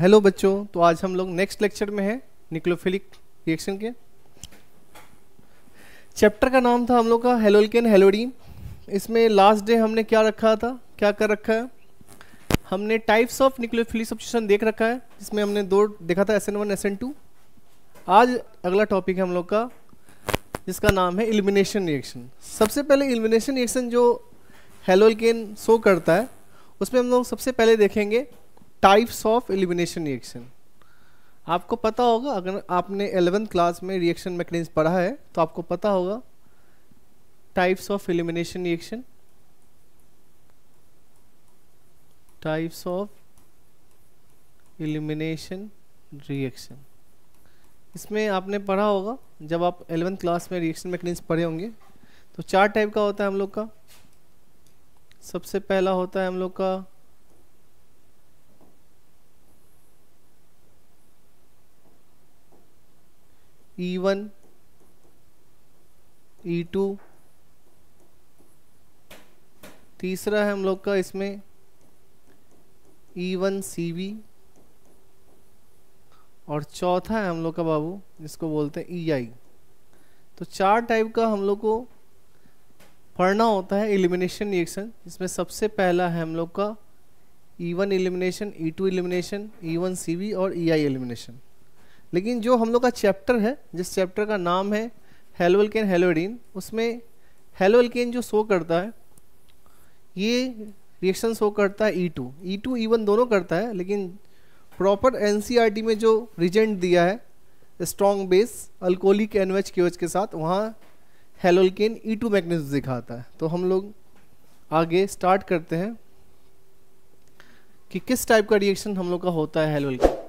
Hello बच्चों तो आज हम लोग नेक्स्ट लेक्चर में हैं निक्लोफिलिक रिएक्शन के चैप्टर का नाम था हम लोग का हेलोल्केन हेलोडीन इसमें लास्ट डे हमने क्या रखा था क्या कर रखा है हमने टाइप्स ऑफ निक्लोफिलिक सब्सटीट्यूशन देख रखा है जिसमें हमने दो देखा था S N one S N two आज अगला टॉपिक है हम लोग का जिसका नाम है इल्यूमिनेशन रिएक्शन सबसे पहले इल्यूमिनेशन रिएक्शन जो हेलोलकिन शो करता है उसमें हम लोग सबसे पहले देखेंगे टाइप्स ऑफ एलिमिनेशन रिएक्शन आपको पता होगा अगर आपने एलेवेंथ क्लास में रिएक्शन मैकेनिज्म पढ़ा है तो आपको पता होगा types of elimination reaction types of elimination reaction इसमें आपने पढ़ा होगा जब आप एलेवेंथ क्लास में रिएक्शन मैकेनिज्म पढ़े होंगे तो चार टाइप का होता है हम लोग का सबसे पहला होता है हम लोग का E1, E2 तीसरा है हम लोग का इसमें E1 CB और चौथा है हम लोग का बाबू जिसको बोलते हैं ई e आई तो चार टाइप का हम लोग को पढ़ना होता है एलिमिनेशन रिएक्शन इसमें सबसे पहला है हम लोग का E one elimination E two elimination E one C और ई आई एलिमिनेशन लेकिन जो हम लोग का चैप्टर है जिस चैप्टर का नाम है हेलोल्केन हेलोडीन उसमें हेलोल्केन जो शो करता है ये रिएक्शन शो करता है E two E two E one दोनों करता है लेकिन प्रॉपर एन e में जो रिजेंट दिया है strong base alcoholic N H के साथ वहाँ हेलोल्केन ई टू मैगनीज दिखाता है तो हम लोग आगे स्टार्ट करते हैं कि किस टाइप का रिएक्शन हम लोग का होता है हेलोल्केन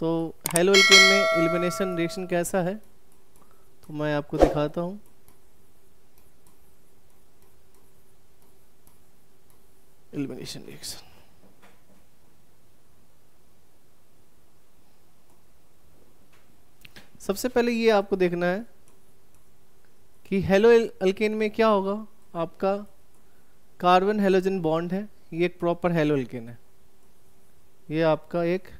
तो हेलो एल्किन में एलिमिनेशन रिएक्शन कैसा है तो मैं आपको दिखाता हूँ एलिमिनेशन रिएक्शन सबसे पहले ये आपको देखना है कि हेलो अल्केन में क्या होगा आपका कार्बन हेलोजन बॉन्ड है ये एक प्रॉपर हेलो अल्केन है ये आपका एक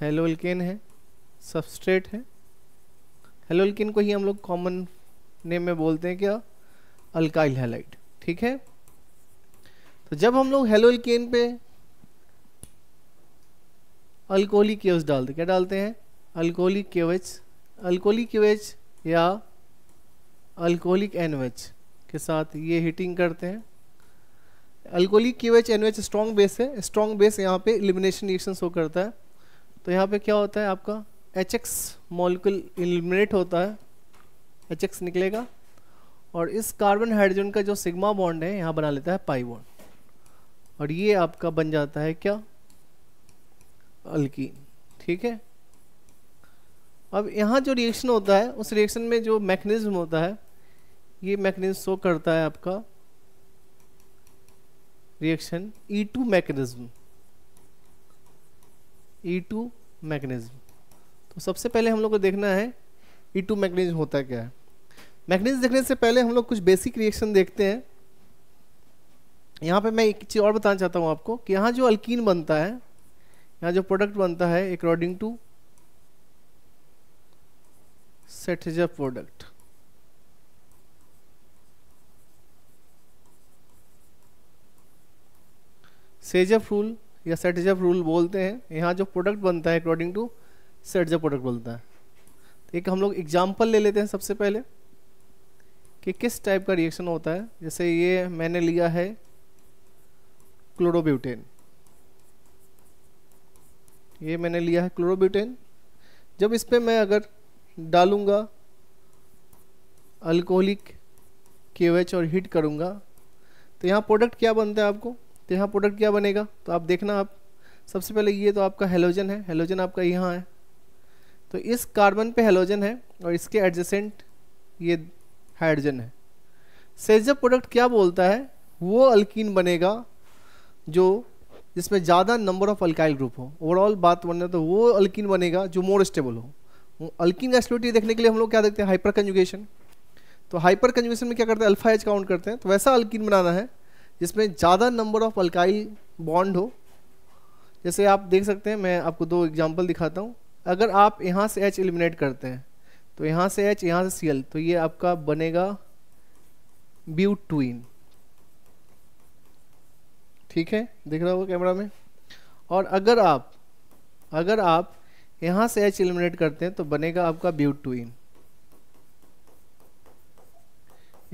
हेलोल्किन है सबस्ट्रेट है हेलोल्केन को ही हम लोग कॉमन नेम में बोलते हैं क्या अल्काइल हेलाइट ठीक है तो जब हम लोग हेलोल्केन पे अल्कोहली केवच डालते क्या डालते हैं अल्कोहली केवच अल्कोहलिक केवच या अल्कोहलिक एनवेच के साथ ये हीटिंग करते हैं अल्कोहलिक केवच एनवेच स्ट्रॉन्ग बेस है स्ट्रॉन्ग बेस यहाँ पे इलिमिनेशन रिएक्शन शो करता है तो यहाँ पे क्या होता है आपका एच एक्स मॉलिक्यूल इलिमिनेट होता है एच एक्स निकलेगा और इस कार्बन हाइड्रोजन का जो सिग्मा बॉन्ड है यहाँ बना लेता है पाई बॉन्ड और ये आपका बन जाता है क्या अल्कीन ठीक है अब यहाँ जो रिएक्शन होता है उस रिएक्शन में जो मैकेनिज्म होता है ये मैकेनिज्म शो करता है आपका reaction E two mechanism E e two mechanism तो सबसे पहले हम लोग को देखना है ई e टू मैगनीज्म होता क्या है मैगनीज देखने से पहले हम लोग कुछ बेसिक रिएक्शन देखते हैं यहाँ पे मैं एक चीज़ और बताना चाहता हूँ आपको कि यहाँ जो अल्किन बनता है यहाँ जो प्रोडक्ट बनता है according to Saytzeff product Saytzeff rule या सेट जब रूल बोलते हैं यहाँ जो प्रोडक्ट बनता है according to Saytzeff product बोलता है तो एक हम लोग एग्जाम्पल ले लेते हैं सबसे पहले कि किस टाइप का रिएक्शन होता है जैसे ये मैंने लिया है क्लोरोब्यूटेन ये मैंने लिया है क्लोरोब्यूटेन जब इस पर मैं अगर डालूँगा अल्कोहलिक के और हीट करूँगा तो यहाँ प्रोडक्ट क्या बनता है आपको तो यहाँ प्रोडक्ट क्या बनेगा तो आप देखना आप सबसे पहले ये तो आपका हेलोजन है हेलोजन आपका यहाँ है तो इस कार्बन पे हेलोजन है और इसके एडजेसेंट ये हाइड्रोजन है सेजब प्रोडक्ट क्या बोलता है वो अल्किन बनेगा जो जिसमें ज़्यादा नंबर ऑफ अल्काइल ग्रुप हो ओवरऑल बात बनना तो वो अल्किन बनेगा जो मोर स्टेबल हो अल्किन एस्टिविटी देखने के लिए हम लोग क्या देखते हैं हाइपर कंजुगेशन तो हाइपर कंजुगेशन में क्या करते हैं अल्फा एच काउंट करते हैं तो वैसा अल्किन बनाना है जिसमें ज़्यादा नंबर ऑफ अल्काइल बॉन्ड हो जैसे आप देख सकते हैं मैं आपको दो एग्जांपल दिखाता हूँ अगर आप यहाँ से एच एलिमिनेट करते हैं तो यहाँ से एच यहाँ से सी तो ये आपका बनेगा ब्यूट ठीक है देख रहा होगा कैमरा में और अगर आप अगर आप यहाँ से एच एलिमिनेट करते हैं तो बनेगा आपका ब्यूट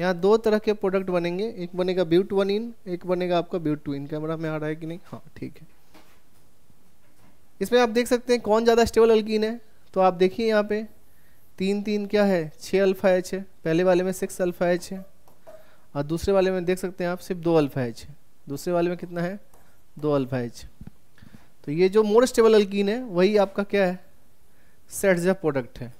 यहाँ दो तरह के प्रोडक्ट बनेंगे एक बनेगा ब्यूट वन इन एक बनेगा आपका ब्यूट टू इन कैमरा में आ रहा है कि नहीं हाँ ठीक है इसमें आप देख सकते हैं कौन ज़्यादा स्टेबल अल्किन है तो आप देखिए यहाँ पे तीन तीन क्या है छः अल्फा एच है पहले वाले में सिक्स अल्फा एच है और दूसरे वाले में देख सकते हैं आप सिर्फ दो अल्फा एच है दूसरे वाले में कितना है दो अल्फा एच तो ये जो मोर स्टेबल अल्किन है वही आपका क्या है सेटजा प्रोडक्ट है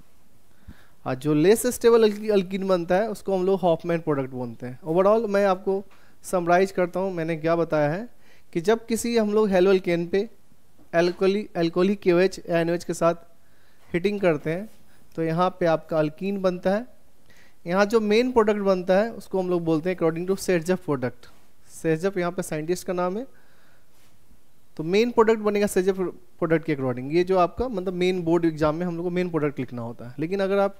और हाँ, जो लेस स्टेबल अल्किन बनता है उसको हम लोग हॉफमैन प्रोडक्ट बोलते हैं ओवरऑल मैं आपको समराइज करता हूँ मैंने क्या बताया है कि जब किसी हम लोग हेलो अल्केन पे एल्कोली एल्कोली के एन एच के साथ हिटिंग करते हैं तो यहाँ पे आपका अल्किन बनता है यहाँ जो मेन प्रोडक्ट बनता है उसको हम लोग बोलते हैं according to Saytzeff product Saytzeff यहाँ पे साइंटिस्ट का नाम है तो मेन प्रोडक्ट बनेगा सेजफ प्रोडक्ट के अकॉर्डिंग ये जो आपका मतलब मेन बोर्ड एग्जाम में हम लोग को मेन प्रोडक्ट लिखना होता है लेकिन अगर आप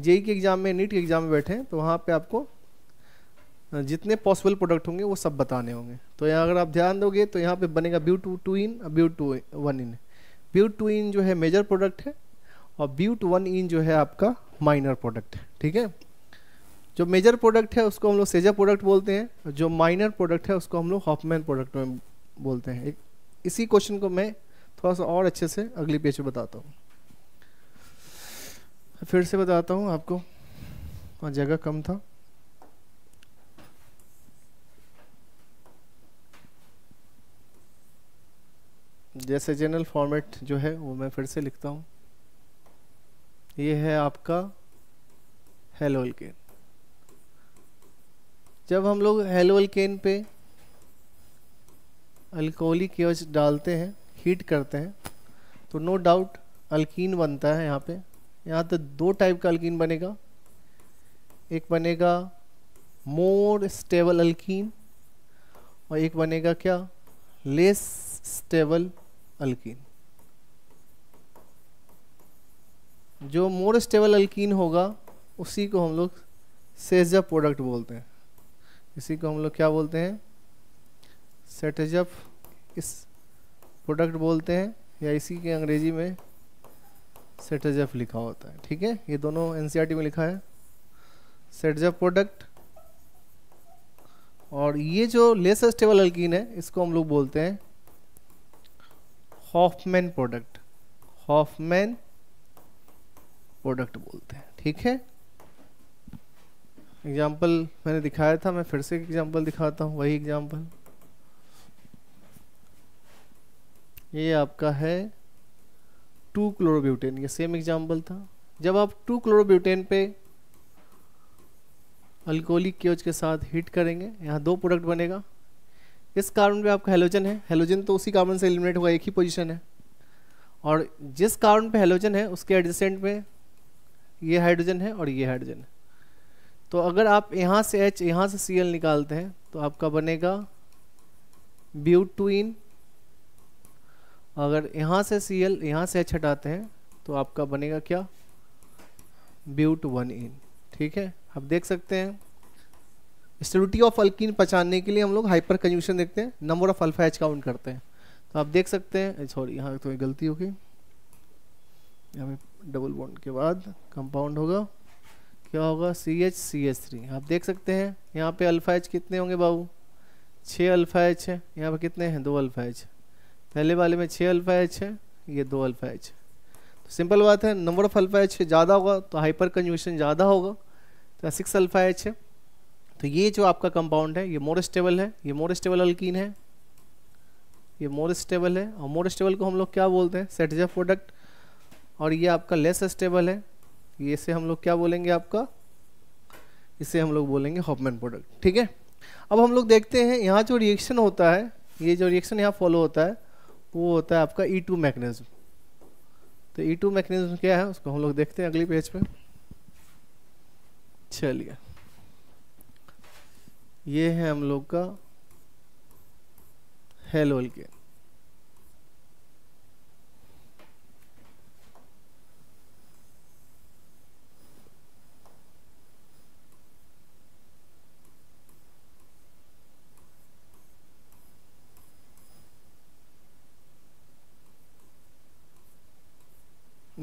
जेई के एग्ज़ाम में नीट के एग्ज़ाम में बैठे हैं तो वहाँ पे आपको जितने पॉसिबल प्रोडक्ट होंगे वो सब बताने होंगे तो यहाँ अगर आप ध्यान दोगे तो यहाँ पे बनेगा ब्यू टू टू इन और ब्यू टू वन इन ब्यू टू इन जो है मेजर प्रोडक्ट है और ब्यू टू वन इन जो है आपका माइनर प्रोडक्ट है ठीक है जो मेजर प्रोडक्ट है उसको हम लोग सेजा प्रोडक्ट बोलते हैं जो माइनर प्रोडक्ट है उसको हम लोग हॉफमैन प्रोडक्ट में बोलते हैं इसी क्वेश्चन को मैं थोड़ा सा और अच्छे से अगली पेज पर बताता हूँ फिर से बताता हूँ आपको वहाँ जगह कम था जैसे जनरल फॉर्मेट जो है वो मैं फिर से लिखता हूँ ये है आपका हेलो एल्केन जब हम लोग हेलो एल्केन पे अल्कोहलिक डालते हैं हीट करते हैं तो नो डाउट अल्कीन बनता है यहाँ पे यहाँ तो दो टाइप का अल्किन बनेगा एक बनेगा मोर स्टेबल अल्किन और एक बनेगा क्या लेस स्टेबल अल्किन जो मोर स्टेबल अल्किन होगा उसी को हम लोग सेजअप प्रोडक्ट बोलते हैं इसी को हम लोग क्या बोलते हैं सेटजअप इस प्रोडक्ट बोलते हैं या इसी के अंग्रेजी में सेटजफ लिखा होता है ठीक है ये दोनों एनसीईआरटी e में लिखा है सेटजफ प्रोडक्ट और ये जो लेस स्टेबल अल्किन है इसको हम लोग बोलते हैं हॉफमैन प्रोडक्ट हॉफमैन प्रोडक्ट बोलते हैं ठीक है एग्जाम्पल मैंने दिखाया था मैं फिर से एग्जाम्पल दिखाता हूँ वही एग्जाम्पल ये आपका है टू क्लोरोब्यूटेन ये सेम एग्जाम्पल था जब आप टू क्लोरोब्यूटेन पे अल्कोहलिक क्योज के साथ हीट करेंगे यहाँ दो प्रोडक्ट बनेगा इस कार्बन पे आपका हेलोजन है हेलोजन तो उसी कार्बन से एलिमिनेट हुआ एक ही पोजीशन है और जिस कार्बन पे हेलोजन है उसके एडजेंट में ये हाइड्रोजन है और ये हाइड्रोजन है तो अगर आप यहाँ से एच यहाँ से Cl निकालते हैं तो आपका बनेगा ब्यूटुइन अगर यहाँ से सी एल यहाँ से एच हटाते हैं तो आपका बनेगा क्या ब्यूट वन इन ठीक है आप देख सकते हैं स्टेबिलिटी ऑफ अल्किन पहचानने के लिए हम लोग हाइपर कंजूशन देखते हैं number of alpha H count करते हैं तो आप देख सकते हैं सॉरी eh, यहाँ तो गलती होगी यहाँ पे डबल बॉन्ड के बाद कंपाउंड होगा क्या होगा C H C H three आप देख सकते हैं यहाँ पे अल्फा एच कितने होंगे बाबू छः अल्फा एच है यहाँ पे कितने हैं दो अल्फा एच है पहले वाले में छः अल्फा एच है ये दो अल्फा एच है तो सिंपल बात है नंबर ऑफ अल्फा एच ज़्यादा होगा तो हाइपर कंजूशन ज़्यादा होगा तो सिक्स अल्फा एच है तो ये जो आपका कंपाउंड है ये मोर स्टेबल है ये मोर स्टेबल अल्किन है ये मोर स्टेबल है और मोर स्टेबल को हम लोग क्या बोलते हैं सेटजा प्रोडक्ट और ये आपका लेस स्टेबल है ये से हम लोग क्या बोलेंगे आपका इसे हम लोग बोलेंगे हॉपमैन प्रोडक्ट ठीक है अब हम लोग देखते हैं यहाँ जो रिएक्शन होता है ये जो रिएक्शन यहाँ फॉलो होता है वो होता है आपका ई टू मैकेनिज्म तो ई टू मैकेनिज्म क्या है उसको हम लोग देखते हैं अगली पेज पे चलिए ये है हम लोग का हेलोल के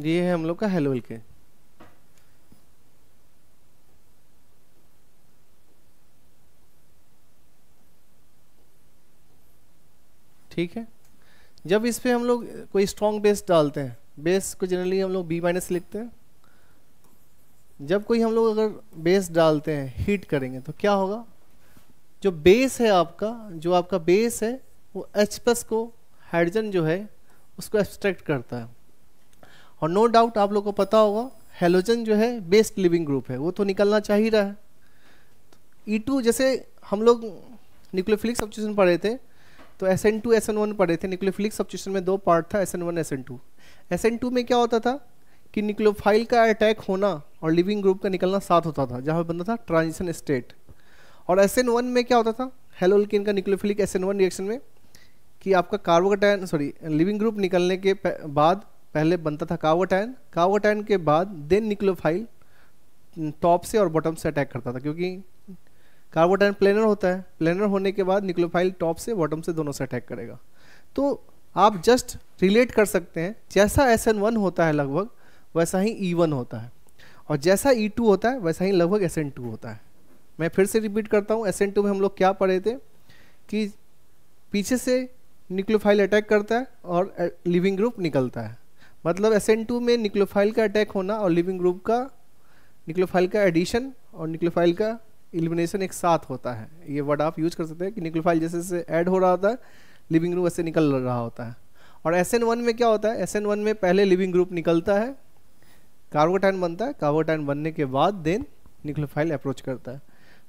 ये है हम लोग का हेलोल के ठीक है जब इस पे हम लोग कोई स्ट्रॉन्ग बेस डालते हैं बेस को जनरली हम लोग बी माइनस लिखते हैं जब कोई हम लोग अगर बेस डालते हैं हीट करेंगे तो क्या होगा जो बेस है आपका जो आपका बेस है वो H प्लस को हाइड्रोजन जो है उसको एब्स्ट्रैक्ट करता है और नो no डाउट आप लोग को पता होगा हेलोजन जो है बेस्ट लिविंग ग्रुप है वो तो निकलना चाह ही रहा है ई e टू जैसे हम लोग न्यूक्लियोफिलिक सब्चुएशन पढ़े थे तो S N two S N one पढ़े थे न्यूक्लियोफिलिक सब्चुएशन में दो पार्ट था S N one S N two S N two में क्या होता था कि न्यूक्लियोफाइल का अटैक होना और लिविंग ग्रुप का निकलना साथ होता था जहाँ पर बनता था ट्रांजिशन स्टेट और एस एन वन में क्या होता था हेलोल्किन का nucleophilic S N one reaction में कि आपका कार्बोकटाइन सॉरी लिविंग ग्रुप निकलने के बाद पहले बनता था कावट आयन कावट आयन के बाद देन निक्लोफाइल टॉप से और बॉटम से अटैक करता था क्योंकि कार्बोट आयन प्लेनर होता है प्लेनर होने के बाद निक्लोफाइल टॉप से बॉटम से दोनों से अटैक करेगा तो आप जस्ट रिलेट कर सकते हैं जैसा एस एन वन होता है लगभग वैसा ही ई e वन होता है और जैसा ई e टू होता है वैसा ही लगभग एस एन टू होता है मैं फिर से रिपीट करता हूँ एस एन टू में हम लोग क्या पढ़े थे कि पीछे से निक्लोफाइल अटैक करता है और लिविंग uh, ग्रुप निकलता है मतलब एस एन टू में निक्लोफाइल का अटैक होना और लिविंग ग्रुप का निक्लोफाइल का एडिशन और निक्लोफाइल का एलिमिनेशन एक साथ होता है ये वर्ड आप यूज कर सकते हैं कि निक्लोफाइल जैसे जैसे ऐड हो रहा होता है लिविंग ग्रुप ऐसे निकल रहा होता है और एस में क्या होता है एस में पहले लिविंग ग्रुप निकलता है कार्बोटाइन बनता है कार्बोटाइन बनने के बाद देन निक्लोफाइल अप्रोच करता है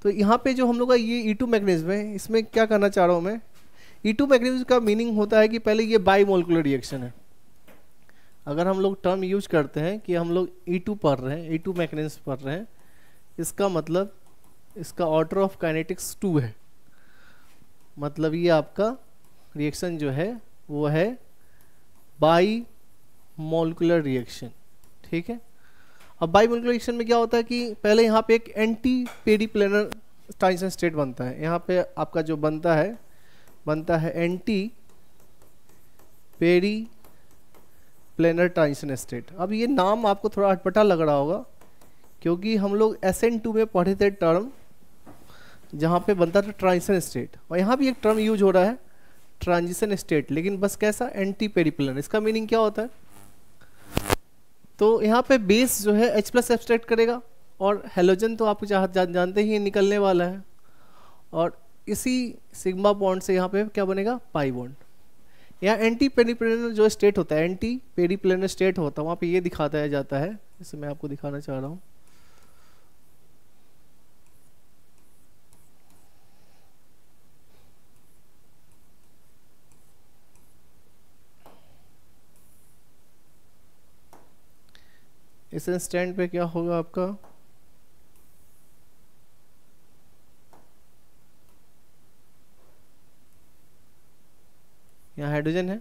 तो यहाँ पे जो हम लोग का ये ई टू मैकेनिज्म है इसमें क्या करना चाह रहा हूँ मैं ई टू मैकेनिज्म का मीनिंग होता है कि पहले ये बाई मोलकुलर रिएक्शन है अगर हम लोग टर्म यूज करते हैं कि हम लोग ई e टू पढ़ रहे हैं ई टू मैकेनिज्म पढ़ रहे हैं इसका मतलब इसका ऑर्डर ऑफ काइनेटिक्स टू है मतलब ये आपका रिएक्शन जो है वो है बाई मोलिकुलर रिएक्शन ठीक है अब बाई मोलिकुलर रिएक्शन में क्या होता है कि पहले यहाँ पे एक एंटी प्लेनर ट्रांजिशन स्टेट बनता है यहाँ पे आपका जो बनता है बनता है anti periplanar transition state अब ये नाम आपको थोड़ा अटपटा लग रहा होगा क्योंकि हम लोग एस एन टू में पढ़े थे टर्म जहाँ पे बनता था ट्रांजिशन स्टेट और यहाँ भी एक टर्म यूज हो रहा है ट्रांजिशन स्टेट लेकिन बस कैसा एंटी पेरीप्लेनर इसका मीनिंग क्या होता है तो यहाँ पे बेस जो है एच प्लस एब्सट्रैक्ट करेगा और हेलोजन तो आप जा, जानते ही निकलने वाला है और इसी सिग्मा बॉन्ड से यहाँ पे क्या बनेगा पाई बॉन्ड यहाँ एंटी पेरीप्लेनर जो स्टेट होता है एंटी पेरीप्लेनर स्टेट होता है वहाँ पे ये दिखाता है जाता है जैसे मैं आपको दिखाना चाह रहा हूँ इस इंस्टेंट पे क्या होगा आपका यहाँ हाइड्रोजन है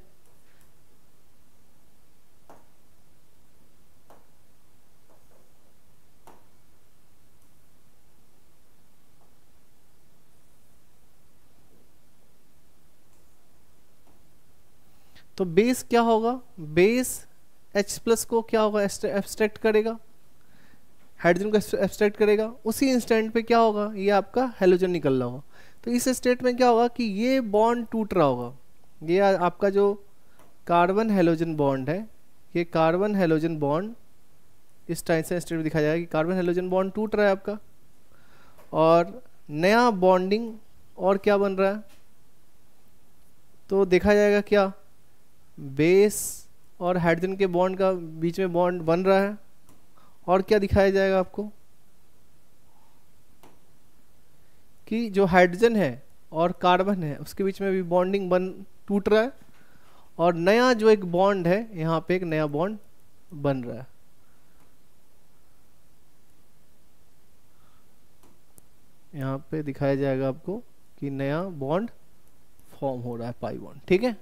तो बेस क्या होगा बेस H प्लस को क्या होगा एब्स्ट्रैक्ट करेगा हाइड्रोजन को एब्स्ट्रैक्ट करेगा उसी इंस्टेंट पे क्या होगा ये आपका हेलोजन निकल रहा होगा तो इस स्टेट में क्या होगा कि ये बॉन्ड टूट रहा होगा ये आपका जो कार्बन हेलोजन बॉन्ड है ये कार्बन हेलोजन बॉन्ड इस से स्टेट में दिखाया जाएगा कि कार्बन हेलोजन बॉन्ड टूट रहा है आपका और नया बॉन्डिंग और क्या बन रहा है तो देखा जाएगा क्या बेस और हाइड्रोजन के बॉन्ड का बीच में बॉन्ड बन रहा है और क्या दिखाया जाएगा आपको कि जो हाइड्रोजन है और कार्बन है उसके बीच में भी बॉन्डिंग बन टूट रहा है और नया जो एक बॉन्ड है यहां पे एक नया बॉन्ड बन रहा है यहां पे दिखाया जाएगा आपको कि नया बॉन्ड फॉर्म हो रहा है पाई बॉन्ड ठीक है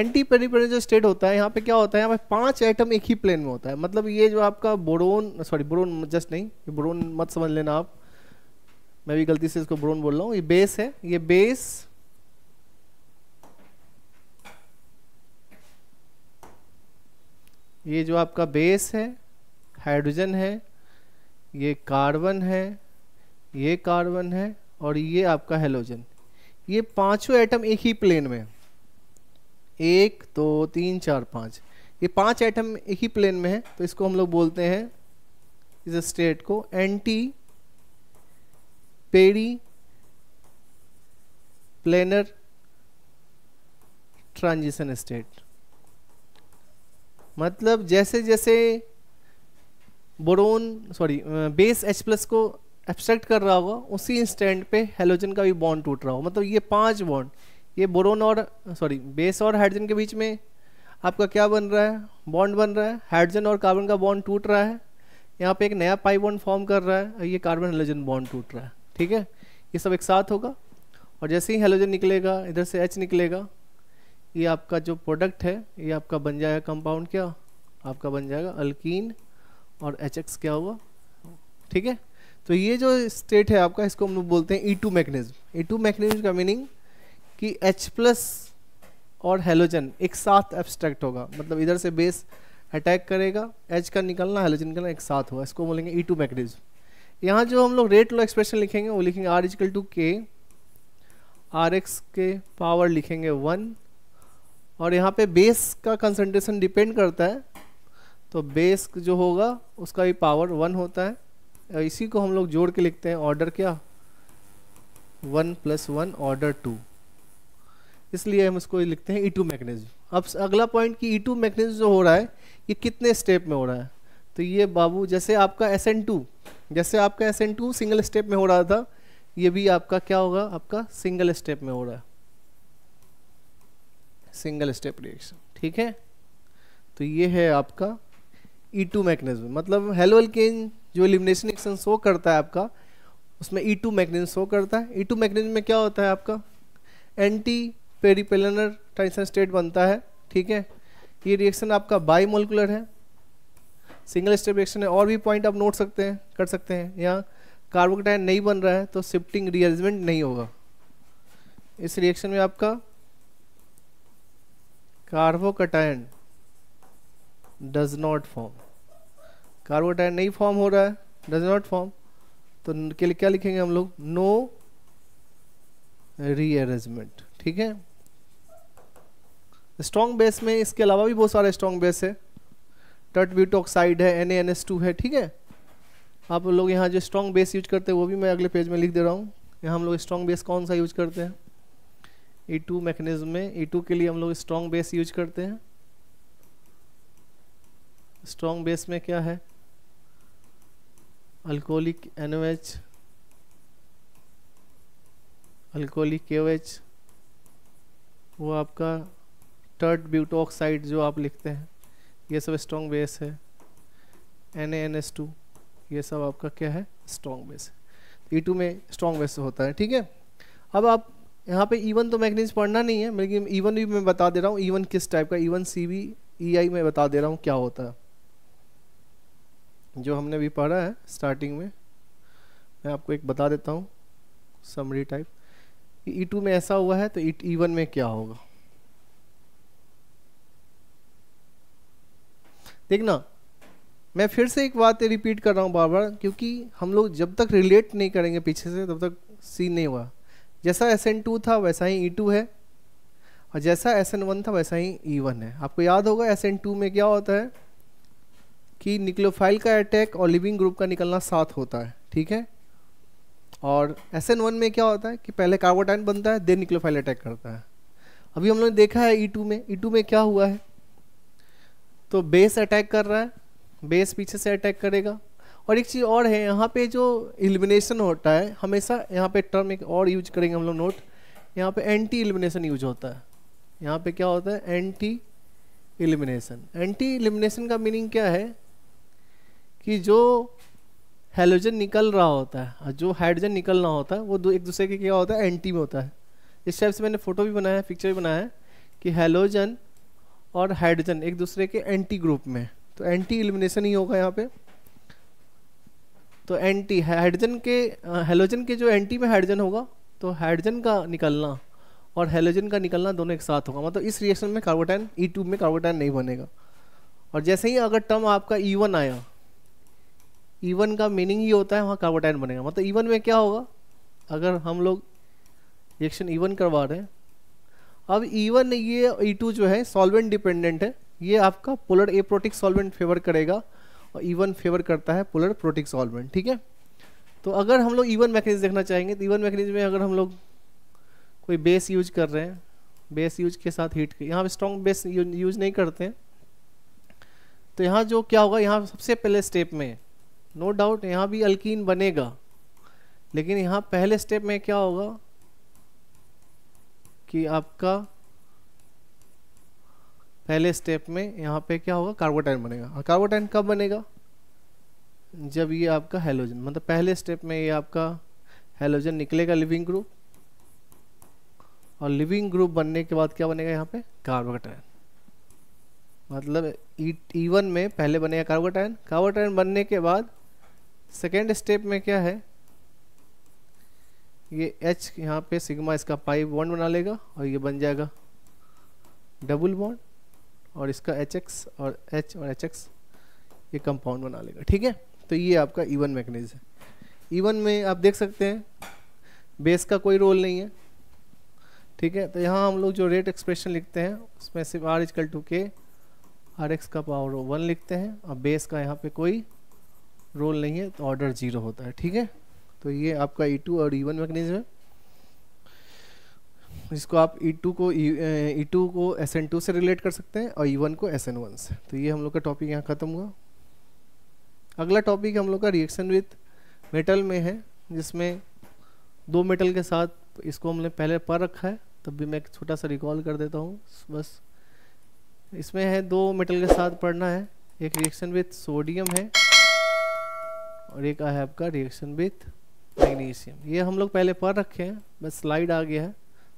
एंटी पेरिपेरल जो स्टेट होता है यहाँ पे क्या होता है यहाँ पे पांच आइटम एक ही प्लेन में होता है मतलब ये जो आपका बोरोन सॉरी बोरोन जस्ट नहीं ये बोरोन मत समझ लेना आप मैं भी गलती से इसको बोरोन बोल रहा हूँ ये बेस है ये बेस ये जो आपका बेस है हाइड्रोजन है ये कार्बन है ये कार्बन है और ये आपका हेलोजन ये पांचों एटम एक ही प्लेन में एक दो तो, तीन चार पाँच ये पांच एटम एक ही प्लेन में है तो इसको हम लोग बोलते हैं इस स्टेट को anti periplanar transition state मतलब जैसे जैसे boron sorry base H plus को एब्सट्रैक्ट कर रहा होगा उसी इंस्टेंट पे हेलोजन का भी बॉन्ड टूट रहा होगा मतलब ये पांच बॉन्ड ये बोरोन और सॉरी बेस और हाइड्रोजन के बीच में आपका क्या बन रहा है बॉन्ड बन रहा है हाइड्रोजन और कार्बन का बॉन्ड टूट रहा है यहाँ पे एक नया पाई बॉन्ड फॉर्म कर रहा है ये कार्बन हेलोजन बॉन्ड टूट रहा है ठीक है ये सब एक साथ होगा और जैसे ही हेलोजन निकलेगा इधर से एच निकलेगा ये आपका जो प्रोडक्ट है ये आपका बन जाएगा कंपाउंड क्या आपका बन जाएगा अल्कीन और एच क्या हुआ ठीक है तो ये जो स्टेट है आपका इसको हम लोग बोलते हैं E two mechanism E two mechanism का मीनिंग कि H प्लस और हेलोजन एक साथ एब्स्ट्रैक्ट होगा मतलब इधर से बेस अटैक करेगा H का निकलना हेलोजन निकलना एक साथ होगा इसको बोलेंगे ई टू मैकनिज्म यहाँ जो हम लोग रेट लो एक्सप्रेशन लिखेंगे वो लिखेंगे R equal to K R X के पावर लिखेंगे वन और यहाँ पे बेस का कंसनट्रेशन डिपेंड करता है तो बेस जो होगा उसका भी पावर वन होता है इसी को हम लोग जोड़ के लिखते हैं ऑर्डर क्या one plus one order two इसलिए हम इसको लिखते हैं ई e टू अब अगला पॉइंट कि ई e टू जो हो रहा है ये कितने स्टेप में हो रहा है तो ये बाबू जैसे आपका एस एन टू जैसे आपका S N two single step में हो रहा था ये भी आपका क्या होगा आपका सिंगल स्टेप में हो रहा है सिंगल स्टेप रिएक्शन ठीक है तो ये है आपका ई टू मैकेनिज्म मतलब हेलो एल्केन जो एलिमिनेशन एक्शन शो करता है आपका उसमें ई टू मैकेनिज्म शो करता है ई टू मैकेनिज्म में क्या होता है आपका एंटी पेरीपेलनर ट्रांसन स्टेट बनता है ठीक है ये रिएक्शन आपका बाई मोलकुलर है सिंगल स्टेप रिएक्शन है और भी पॉइंट आप नोट सकते हैं कर सकते हैं यहाँ कार्बोकटाइन नहीं बन रहा है तो शिफ्टिंग रिअरेंजमेंट नहीं होगा इस रिएक्शन में आपका carbocation does not form carbocation नहीं फॉर्म हो रहा है डज नॉट फॉर्म तो क्या लिखेंगे हम लोग नो रीअरेंजमेंट ठीक है स्ट्रॉन्ग बेस में इसके अलावा भी बहुत सारे स्ट्रॉन्ग बेस है टर्ट ब्यूटोक्साइड है एन एन एस टू है ठीक है आप लोग यहाँ जो स्ट्रॉन्ग बेस यूज करते हैं वो भी मैं अगले पेज में लिख दे रहा हूँ यहाँ हम लोग स्ट्रॉन्ग बेस कौन सा यूज करते हैं ई टू मैकेनिज्म में ई e टू के लिए हम लोग स्ट्रॉन्ग बेस यूज करते हैं स्ट्रॉन्ग बेस में क्या है alcoholic N H alcoholic K H वो आपका टर्ट ब्यूटोक्साइड जो आप लिखते हैं ये सब स्ट्रॉन्ग बेस है एन एन एस टू ये सब आपका क्या है स्ट्रॉन्ग बेस है ई e टू में स्ट्रॉन्ग बेस होता है ठीक है अब आप यहाँ पे इवन e तो मैगनीज पढ़ना नहीं है लेकिन इवन e भी मैं बता दे रहा हूँ इवन e किस टाइप का E one C B E I मैं बता दे रहा हूँ क्या होता है जो हमने अभी पढ़ा है स्टार्टिंग में मैं आपको एक बता देता हूँ समरी टाइप ई टू में ऐसा हुआ है तो ई ईवन में क्या होगा देखना मैं फिर से एक बात रिपीट कर रहा हूँ बार बार क्योंकि हम लोग जब तक रिलेट नहीं करेंगे पीछे से तब तक सीन नहीं हुआ जैसा एस एन टू था वैसा ही ई e टू है और जैसा एस एन वन था वैसा ही ई e वन है आपको याद होगा एस एन टू में क्या होता है कि निक्लोफाइल का अटैक और लिविंग ग्रुप का निकलना साथ होता है ठीक है और एस एन वन में क्या होता है कि पहले कार्बोटाइन बनता है देन निक्लोफाइल अटैक करता है अभी हम लोग ने देखा है ई e टू में ई टू में क्या हुआ है तो बेस अटैक कर रहा है बेस पीछे से अटैक करेगा और एक चीज़ और है यहाँ पे जो एलिमिनेशन होता है हमेशा यहाँ पे टर्म एक और यूज करेंगे हम लोग नोट यहाँ पे एंटी एलिमिनेशन यूज होता है यहाँ पे क्या होता है एंटी एलिमिनेशन एंटी इलिमिनेशन का मीनिंग क्या है कि जो हेलोजन निकल रहा होता है और जो हाइड्रोजन निकल रहा होता है वो दो एक दूसरे के क्या होता है एंटी में होता है इस टाइप से मैंने फ़ोटो भी बनाया है पिक्चर भी बनाया है कि हेलोजन और हाइड्रोजन एक दूसरे के एंटी ग्रुप में तो एंटी एलिमिनेशन ही होगा यहाँ पर तो एंटी हाइड्रोजन के हेलोजन के जो एंटी में हाइड्रोजन होगा तो हाइड्रोजन का निकलना और हेलोजन का निकलना दोनों एक साथ होगा मतलब इस रिएक्शन में कार्बोटाइन ई टू में कार्बोटाइन नहीं बनेगा और जैसे ही अगर टर्म आपका ई e वन आया ई e वन का मीनिंग ही होता है वहाँ कार्बोटाइन बनेगा मतलब ई e वन में क्या होगा अगर हम लोग रिएक्शन ई वन करवा रहे हैं अब ई वन ये ई टू जो है सॉल्वेंट डिपेंडेंट है ये आपका polar aprotic solvent favour करेगा और इवन फेवर करता है पोलर प्रोटिक सॉल्वेंट ठीक है तो अगर हम लोग ईवन मैकेनिज्म देखना चाहेंगे तो इवन मैकेनिज्म में अगर हम लोग कोई बेस यूज कर रहे हैं बेस यूज के साथ हीट के यहाँ पर स्ट्रॉन्ग बेस यूज नहीं करते हैं तो यहाँ जो क्या होगा यहाँ सबसे पहले स्टेप में नो डाउट यहाँ भी अल्किन बनेगा लेकिन यहाँ पहले स्टेप में क्या होगा कि आपका पहले स्टेप में यहाँ पे क्या होगा कार्बोटाइन बनेगा और हाँ, कार्बोटाइन कब बनेगा जब ये आपका हेलोजन मतलब पहले स्टेप में ये आपका हेलोजन निकलेगा लिविंग ग्रुप और लिविंग ग्रुप बनने के बाद क्या बनेगा यहाँ पे कार्बोटाइन मतलब ईवन e, e में पहले बनेगा कार्बोटाइन कार्बोटाइन बनने के बाद सेकेंड स्टेप में क्या है ये एच यहाँ पे सिग्मा इसका पाइप बॉन्ड बना लेगा और ये बन जाएगा डबल बॉन्ड और इसका एच एक्स और एच और एच एक्स ये कंपाउंड बना लेगा ठीक है तो ये आपका इवन e मैकेनिज्म है ईवन e में आप देख सकते हैं बेस का कोई रोल नहीं है ठीक है तो यहाँ हम लोग जो रेट एक्सप्रेशन लिखते हैं उसमें सिर्फ R equal to K R X का पावर वन लिखते हैं और बेस का यहाँ पे कोई रोल नहीं है तो ऑर्डर जीरो होता है ठीक है तो ये आपका ई e टू और ई वन मैकेनिज्म है जिसको आप E2 को E2 e को SN2 से रिलेट कर सकते हैं और E1 को SN1 से तो ये हम लोग का टॉपिक यहाँ ख़त्म हुआ अगला टॉपिक हम लोग का रिएक्शन विथ मेटल में है जिसमें दो मेटल के साथ इसको हमने पहले पढ़ रखा है तब भी मैं एक छोटा सा रिकॉल कर देता हूँ बस इसमें है दो मेटल के साथ पढ़ना है एक रिएक्शन विथ सोडियम है और एक है आपका रिएक्शन विथ मैग्नीशियम ये हम लोग पहले पढ़ रखे हैं बस स्लाइड आ गया है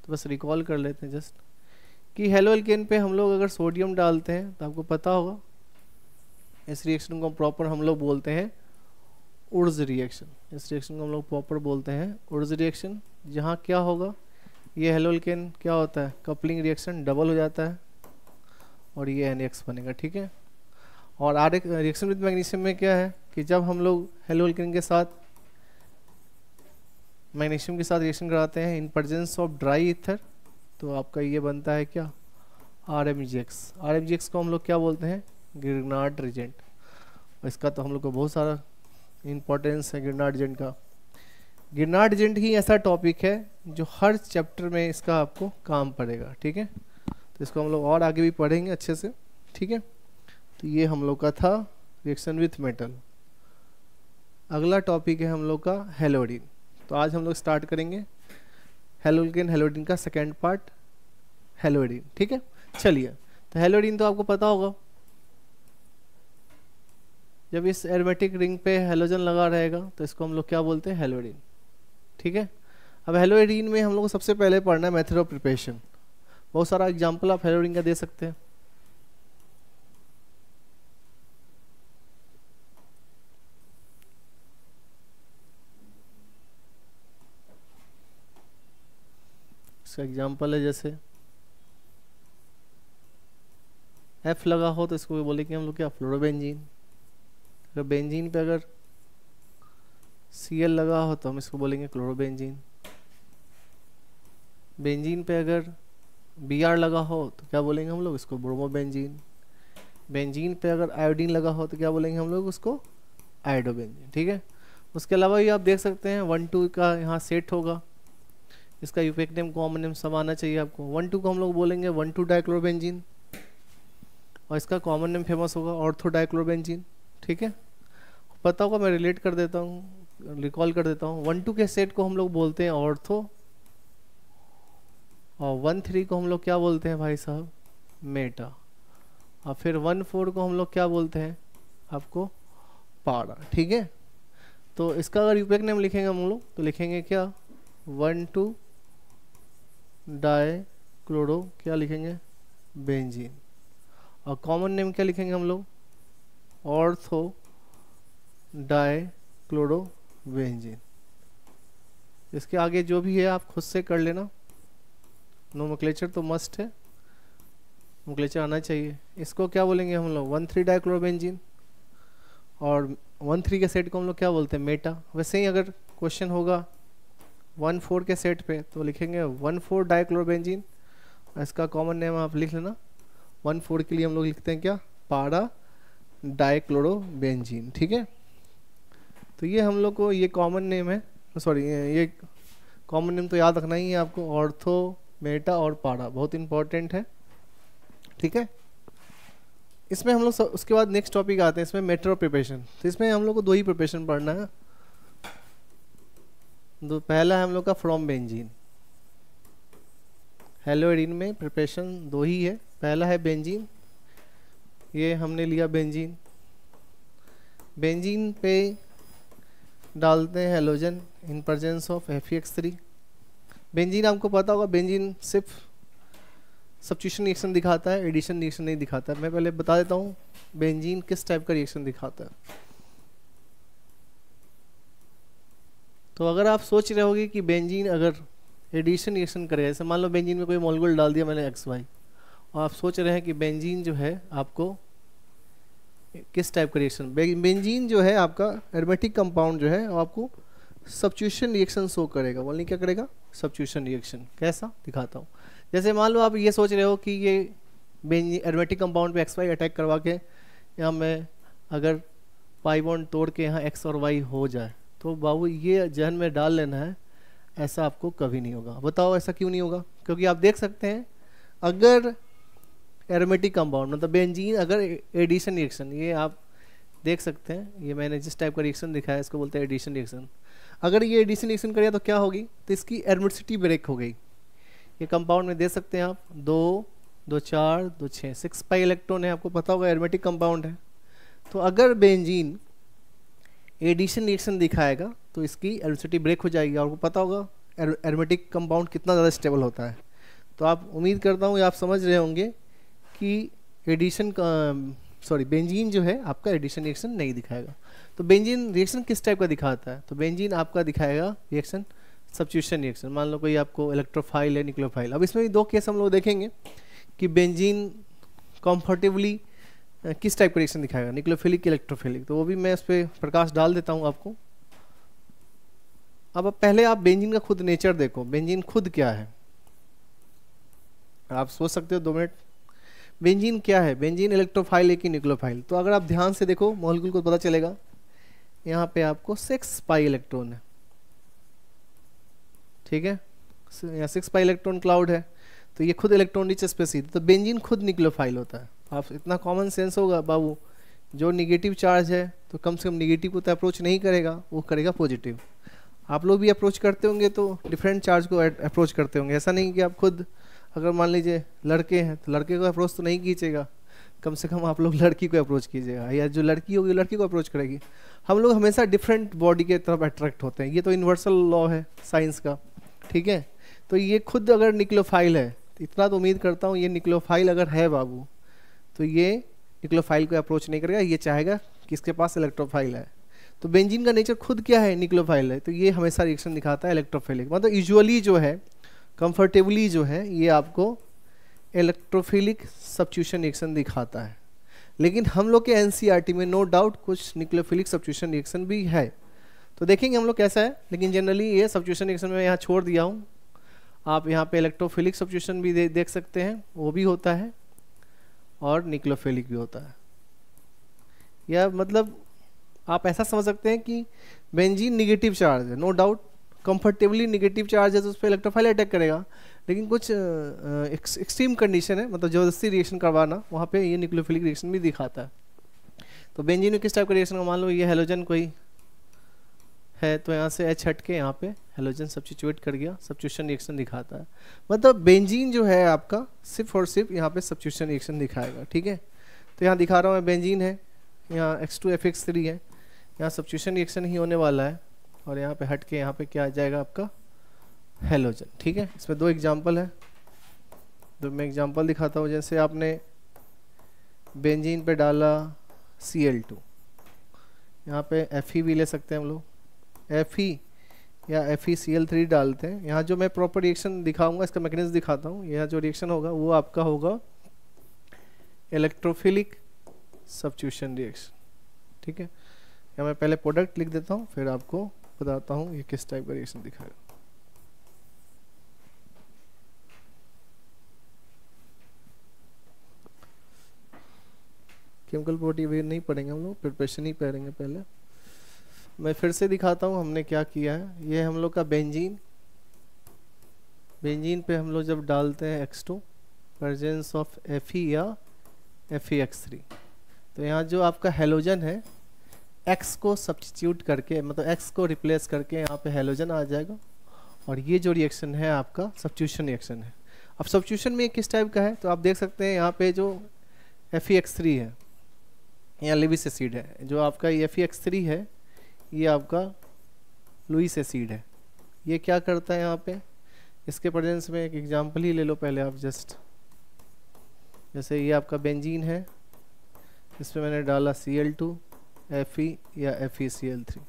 तो बस रिकॉल कर लेते हैं जस्ट कि हेलो एल्केन पे हम लोग अगर सोडियम डालते हैं तो आपको पता होगा इस रिएक्शन को प्रॉपर हम लोग बोलते हैं उर्ज रिएक्शन इस रिएक्शन को हम लोग प्रॉपर बोलते हैं उर्ज रिएक्शन यहाँ क्या होगा ये एल्केन क्या होता है कपलिंग रिएक्शन डबल हो जाता है और ये एन बनेगा ठीक है और आर रिएक्शन विद मैग्नीशियम में क्या है कि जब हम लोग एल्केन के साथ मैग्नीशियम के साथ रिएक्शन कराते हैं in presence of dry ether तो आपका ये बनता है क्या R M G X R M G X को हम लोग क्या बोलते हैं गिरनाड रिजेंट इसका तो हम लोग को बहुत सारा इम्पोर्टेंस है गिरनाड रिजेंट का गिरनाड रिजेंट ही ऐसा टॉपिक है जो हर चैप्टर में इसका आपको काम पड़ेगा ठीक है तो इसको हम लोग और आगे भी पढ़ेंगे अच्छे से ठीक है तो ये हम लोग का था रिएक्शन विथ मेटल अगला टॉपिक है हम लोग का हेलोडिन तो आज हम लोग स्टार्ट करेंगे हेलोगिन हेलोडिन का सेकेंड पार्ट हेलोडिन ठीक है चलिए तो हेलोडिन तो आपको पता होगा जब इस एरोमेटिक रिंग पे हेलोजन लगा रहेगा तो इसको हम लोग क्या बोलते हैं हेलोडिन ठीक है अब हेलोडिन में हम लोग सबसे पहले पढ़ना है मेथड ऑफ प्रिपरेशन बहुत सारा एग्जाम्पल आप हेलोडिन का दे सकते हैं इसका एग्जांपल है जैसे एफ लगा हो तो इसको बोले कि हम लोग क्या फ्लोरोबेंजीन अगर बेंजीन पे अगर सी एल लगा हो तो हम इसको बोलेंगे क्लोरोबेंजीन बेंजीन पे अगर बी आर लगा हो तो क्या बोलेंगे हम लोग इसको ब्रोमोबेंजीन बेंजीन पे अगर आयोडीन लगा हो तो क्या बोलेंगे हम लोग उसको आयोडोबेंजीन ठीक है उसके अलावा ये आप देख सकते हैं वन टू का यहाँ सेट होगा इसका नेम कॉमन नेम सब आना चाहिए आपको वन टू को हम लोग बोलेंगे वन टू डाइक्लोरबेंजीन और इसका कॉमन नेम फेमस होगा ऑर्थो डाइक्लोरबेंजीन ठीक है पता होगा मैं रिलेट कर देता हूँ रिकॉल कर देता हूँ वन टू के सेट को हम लोग बोलते हैं ऑर्थो और वन थ्री को हम लोग क्या बोलते हैं भाई साहब मेटा और फिर वन फोर को हम लोग क्या बोलते हैं आपको पारा ठीक है तो इसका अगर यूपेक नेम लिखेंगे हम लोग तो लिखेंगे क्या वन टू डाई क्लोडो क्या लिखेंगे बेंजीन और कॉमन नेम क्या लिखेंगे हम लोग ऑर्थो डाई क्लोडो बेंजीन इसके आगे जो भी है आप खुद से कर लेना नो नोमोक्लेचर तो मस्ट है नोमोक्लेचर आना चाहिए इसको क्या बोलेंगे हम लोग वन थ्री बेंजीन और वन थ्री के सेट को हम लोग क्या बोलते हैं मेटा वैसे ही अगर क्वेश्चन होगा वन फोर के सेट पे तो लिखेंगे वन फोर डाइक्लोरबेंजिन इसका कॉमन नेम आप लिख लेना वन फोर के लिए हम लोग लिखते हैं क्या पारा डाइक्लोरोबेंजीन ठीक है तो ये हम लोग को ये कॉमन नेम है सॉरी ये कॉमन नेम तो याद रखना ही है आपको ऑर्थो मेटा और पारा बहुत इंपॉर्टेंट है ठीक है इसमें हम लोग उसके बाद नेक्स्ट टॉपिक आते हैं इसमें मेट्रो प्रिपरेशन तो इसमें हम लोग को दो ही प्रिपरेशन पढ़ना है दो पहला हम लोग का फ्रॉम बेंजीन एडिन में प्रिपरेशन दो ही है पहला है बेंजीन ये हमने लिया बेंजीन बेंजीन पे डालते हैं halogen in presence of F X three benzene आपको पता होगा बेंजीन सिर्फ सब्सिट्यूशन रिएक्शन दिखाता है एडिशन रिएक्शन नहीं दिखाता है मैं पहले बता देता हूँ बेंजीन किस टाइप का रिएक्शन दिखाता है तो अगर आप सोच रहे होगे कि बेंजीन अगर एडिशन रिएक्शन करेगा जैसे मान लो बेंजीन में कोई मोलगोल डाल दिया मैंने एक्स वाई और आप सोच रहे हैं कि बेंजीन जो है आपको किस टाइप का रिएक्शन बेंजीन जो है आपका एरोमेटिक कंपाउंड जो है वो आपको सब्चूशन रिएक्शन शो करेगा बोलने क्या करेगा सब्चूशन रिएक्शन कैसा दिखाता हूँ जैसे मान लो आप ये सोच रहे हो कि ये बेंजी एरोमेटिक कंपाउंड पे एक्स वाई अटैक करवा के या मैं अगर बॉन्ड तोड़ के यहाँ एक्स और वाई हो जाए तो बाबू ये जहन में डाल लेना है ऐसा आपको कभी नहीं होगा बताओ ऐसा क्यों नहीं होगा क्योंकि आप देख सकते हैं अगर एरोमेटिक कंपाउंड मतलब बेंजीन अगर एडिशन रिएक्शन ये आप देख सकते हैं ये मैंने जिस टाइप का रिएक्शन दिखाया इसको बोलते हैं एडिशन रिएक्शन अगर ये एडिशन रिएक्शन करिए तो क्या होगी तो इसकी एडमिसिटी ब्रेक हो गई ये कंपाउंड में दे सकते हैं आप दो दो चार दो छः सिक्स पाई इलेक्ट्रॉन है आपको पता होगा एरोमेटिक कंपाउंड है तो अगर बेंजीन एडिशन रिएक्शन दिखाएगा तो इसकी एलिसिटी ब्रेक हो जाएगी आपको पता होगा एरोमेटिक कंपाउंड कितना ज़्यादा स्टेबल होता है तो आप उम्मीद करता हूँ आप समझ रहे होंगे कि एडिशन सॉरी बेंजीन जो है आपका एडिशन रिएक्शन नहीं दिखाएगा तो बेंजीन रिएक्शन किस टाइप का दिखाता है तो बेंजीन आपका दिखाएगा रिएक्शन सब्सिट्यूशन रिएक्शन मान लो कोई आपको इलेक्ट्रोफाइल है निक्लोफाइल अब इसमें भी दो केस हम लोग देखेंगे कि बेंजीन कंफर्टेबली किस टाइप का रिएक्शन दिखाएगा निक्लोफिलिक इलेक्ट्रोफिलिक तो वो भी मैं उस पर प्रकाश डाल देता हूँ आपको अब पहले आप बेंजिन का खुद नेचर देखो बेंजिन खुद क्या है आप सोच सकते हो दो मिनट बेंजीन क्या है बेंजीन इलेक्ट्रोफाइल एक ही निक्लोफाइल तो अगर आप ध्यान से देखो मोलकुल को पता चलेगा यहाँ पे आपको सिक्स पाई इलेक्ट्रॉन है ठीक है यहाँ सिक्स पाई इलेक्ट्रॉन क्लाउड है तो ये खुद इलेक्ट्रॉन रिच स्पेसिफिक तो बेंजीन खुद निक्लोफाइल होता है आप इतना कॉमन सेंस होगा बाबू जो निगेटिव चार्ज है तो कम से कम निगेटिव को तो अप्रोच नहीं करेगा वो करेगा पॉजिटिव आप लोग भी अप्रोच करते होंगे तो डिफरेंट चार्ज को अप्रोच करते होंगे ऐसा नहीं कि आप खुद अगर मान लीजिए लड़के हैं तो लड़के को अप्रोच तो नहीं कीजिएगा कम से कम आप लोग लड़की को अप्रोच कीजिएगा या जो लड़की होगी लड़की को अप्रोच करेगी हम लोग हमेशा डिफरेंट बॉडी के तरफ अट्रैक्ट होते हैं ये तो यूनिवर्सल लॉ है साइंस का ठीक है तो ये खुद अगर निकलोफाइल है तो इतना तो उम्मीद करता हूँ ये निकलोफाइल अगर है बाबू तो ये निक्लोफाइल को अप्रोच नहीं करेगा ये चाहेगा कि इसके पास इलेक्ट्रोफाइल है तो बेंजीन का नेचर खुद क्या है निक्लोफाइल है तो ये हमेशा रिएक्शन दिखाता है इलेक्ट्रोफिलिक मतलब यूजुअली जो है कंफर्टेबली जो है ये आपको इलेक्ट्रोफिलिक सब्च्यूशन रिएक्शन दिखाता है लेकिन हम लोग के एन e में नो डाउट कुछ निक्लोफिलिक सब्च्यूशन रिएक्शन भी है तो देखेंगे हम लोग कैसा है लेकिन जनरली ये सब्च्यूशन रिएक्शन में यहाँ छोड़ दिया हूँ आप यहाँ पे इलेक्ट्रोफिलिक सब्च्यूशन भी दे, देख सकते हैं वो भी होता है और निक्लोफेलिक भी होता है या मतलब आप ऐसा समझ सकते हैं कि बेंजीन निगेटिव चार्ज है no doubt comfortably negative charge है तो उस पर इलेक्ट्रोफाइल अटैक करेगा लेकिन कुछ एक्सट्रीम कंडीशन है मतलब ज़बरदस्ती रिएक्शन करवाना वहाँ पे ये न्यूक्लियोफिलिक रिएक्शन भी दिखाता है तो बेंजीन में किस टाइप का रिएक्शन मान लो ये हेलोजन कोई है तो यहाँ से एच हट के यहाँ पे हेलोजन सब्सिट्यूट कर गया सब्सिट्यूशन रिएक्शन दिखाता है मतलब बेंजीन जो है आपका सिर्फ और सिर्फ यहाँ पे सब्सिट्यूशन रिएक्शन दिखाएगा ठीक है तो यहाँ दिखा रहा हूँ मैं बेंजीन है यहाँ X two F X three है यहाँ सब्सिट्यूशन रिएक्शन ही होने वाला है और यहाँ पर हट के यहाँ पर क्या आ जाएगा आपका हेलोजन ठीक है इसमें दो एग्जाम्पल है तो मैं एग्जाम्पल दिखाता हूँ जैसे आपने बेंजीन पर डाला सी एल टू यहाँ पे एफ ई भी ले सकते हैं हम लोग एफ ई या F E C L three डालते हैं यहाँ जो मैं प्रॉपर रिएक्शन दिखाऊंगा इसका मैकेनिज्म दिखाता हूँ यहाँ जो रिएक्शन होगा वो आपका होगा इलेक्ट्रोफिलिक सब्च्यूशन रिएक्शन ठीक है या मैं पहले प्रोडक्ट लिख देता हूँ फिर आपको बताता हूँ ये किस टाइप का रिएक्शन दिखाएगा केमिकल प्रॉपर्टी भी नहीं पढ़ेंगे हम लोग प्रिपरेशन ही पढ़ेंगे पहले मैं फिर से दिखाता हूँ हमने क्या किया है ये हम लोग का बेंजीन बेंजीन पे हम लोग जब डालते हैं X two presence of F या एफ एक्स थ्री तो यहाँ जो आपका हेलोजन है एक्स को सब्सटीट्यूट करके मतलब एक्स को रिप्लेस करके यहाँ पे हेलोजन आ जाएगा और ये जो रिएक्शन है आपका सब्सटीट्यूशन रिएक्शन है अब सब्सटीट्यूशन में किस टाइप का है तो आप देख सकते हैं यहाँ पे जो एफ है या लिविस एसिड है जो आपका एफ है ये आपका लुइस एसिड है ये क्या करता है यहाँ पे इसके प्रेजेंस में एक एग्जांपल ही ले लो पहले आप जस्ट जैसे ये आपका बेंजीन है इस पर मैंने डाला C L two F E या F E C L three